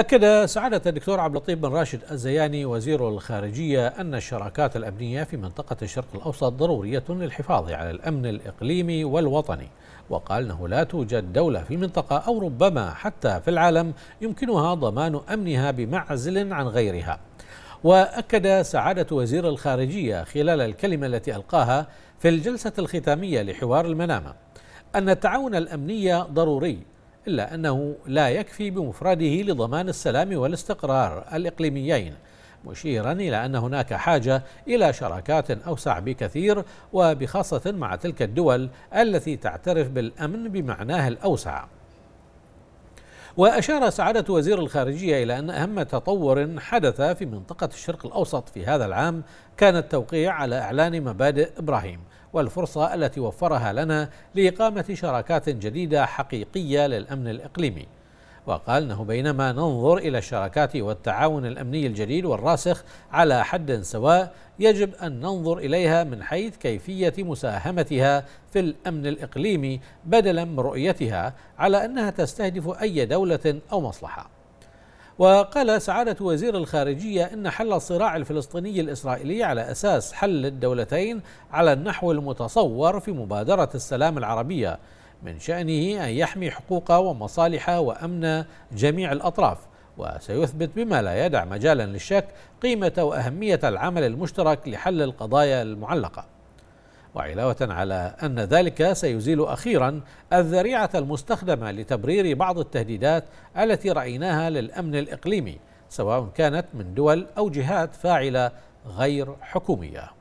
أكد سعادة الدكتور عبد اللطيف بن راشد الزياني وزير الخارجية أن الشراكات الأمنية في منطقة الشرق الأوسط ضرورية للحفاظ على الأمن الإقليمي والوطني وقال أنه لا توجد دولة في المنطقة أو ربما حتى في العالم يمكنها ضمان أمنها بمعزل عن غيرها وأكد سعادة وزير الخارجية خلال الكلمة التي ألقاها في الجلسة الختامية لحوار المنامة أن التعاون الأمني ضروري إلا أنه لا يكفي بمفرده لضمان السلام والاستقرار الإقليميين مشيرا إلى أن هناك حاجة إلى شراكات أوسع بكثير وبخاصة مع تلك الدول التي تعترف بالأمن بمعناه الأوسع وأشار سعادة وزير الخارجية إلى أن أهم تطور حدث في منطقة الشرق الأوسط في هذا العام كان التوقيع على إعلان مبادئ إبراهيم والفرصة التي وفرها لنا لإقامة شراكات جديدة حقيقية للأمن الإقليمي وقال انه بينما ننظر الى الشراكات والتعاون الامني الجديد والراسخ على حد سواء يجب ان ننظر اليها من حيث كيفيه مساهمتها في الامن الاقليمي بدلا من رؤيتها على انها تستهدف اي دوله او مصلحه وقال سعادة وزير الخارجية أن حل الصراع الفلسطيني الإسرائيلي على أساس حل الدولتين على النحو المتصور في مبادرة السلام العربية من شأنه أن يحمي حقوق ومصالح وأمن جميع الأطراف وسيثبت بما لا يدع مجالا للشك قيمة وأهمية العمل المشترك لحل القضايا المعلقة وعلاوة على أن ذلك سيزيل أخيرا الذريعة المستخدمة لتبرير بعض التهديدات التي رأيناها للأمن الإقليمي سواء كانت من دول أو جهات فاعلة غير حكومية